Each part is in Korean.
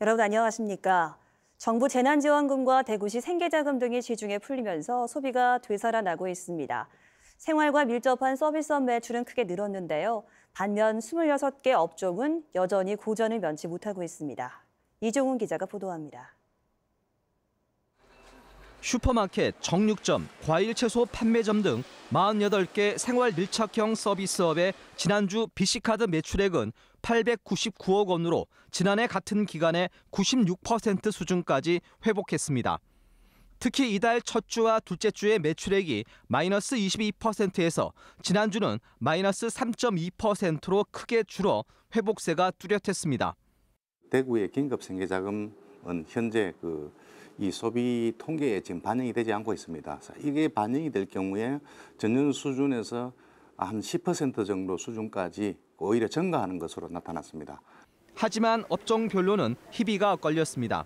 여러분 안녕하십니까? 정부 재난지원금과 대구시 생계자금 등이 시중에 풀리면서 소비가 되살아나고 있습니다. 생활과 밀접한 서비스업 매출은 크게 늘었는데요. 반면 26개 업종은 여전히 고전을 면치 못하고 있습니다. 이종훈 기자가 보도합니다. 슈퍼마켓, 정육점, 과일 채소 판매점 등 48개 생활 밀착형 서비스업의 지난주 BC카드 매출액은 899억 원으로 지난해 같은 기간의 96% 수준까지 회복했습니다. 특히 이달 첫 주와 둘째 주의 매출액이 마이너스 22%에서 지난주는 마이너스 3.2%로 크게 줄어 회복세가 뚜렷했습니다. 대구의 긴급 생계자금은 현재 그이 소비 통계에 지금 반영이 되지 않고 있습니다. 이게 반영이 될 경우에 전년 수준에서 한10% 정도 수준까지 오히려 증가하는 것으로 나타났습니다. 하지만 업종별로는 희비가 걸렸습니다.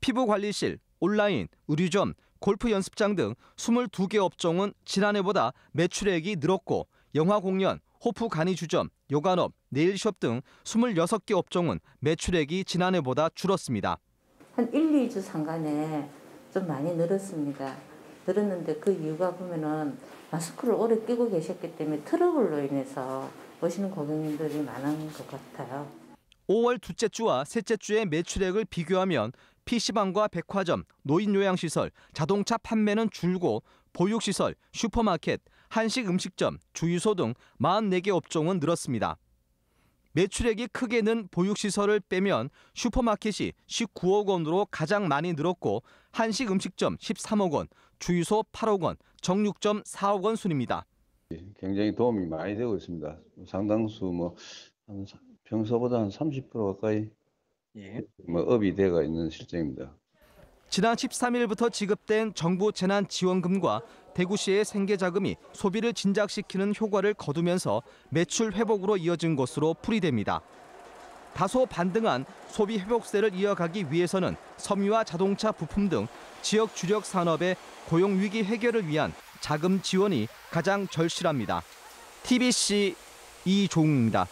피부관리실, 온라인, 의류점, 골프 연습장 등 22개 업종은 지난해보다 매출액이 늘었고 영화 공연, 호프 간이 주점, 요간업, 네일숍 등 26개 업종은 매출액이 지난해보다 줄었습니다. 한 1, 2주 상간에 좀 많이 늘었습니다. 늘었는데 그 이유가 보면은 마스크를 오래 끼고 계셨기 때문에 트러블로 인해서 오시는 고객님들이 많은 것 같아요. 5월 둘째 주와 셋째 주의 매출액을 비교하면 PC방과 백화점, 노인요양시설, 자동차 판매는 줄고 보육시설, 슈퍼마켓, 한식 음식점, 주유소 등 44개 업종은 늘었습니다. 매출액이 크게 는 보육시설을 빼면 슈퍼마켓이 19억 원으로 가장 많이 늘었고 한식 음식점 13억 원, 주유소 8억 원, 정육점 4억 원 순입니다. 예, 굉장히 도움이 많이 되고 있습니다. 상당수 뭐 평소보다 한 30% 가까이 예. 뭐 업이 돼가 있는 실정입니다. 지난 13일부터 지급된 정부 재난지원금과 대구시의 생계 자금이 소비를 진작시키는 효과를 거두면서 매출 회복으로 이어진 것으로 풀이됩니다. 다소 반등한 소비 회복세를 이어가기 위해서는 섬유와 자동차 부품 등 지역 주력 산업의 고용 위기 해결을 위한 자금 지원이 가장 절실합니다. TBC 이종입니다.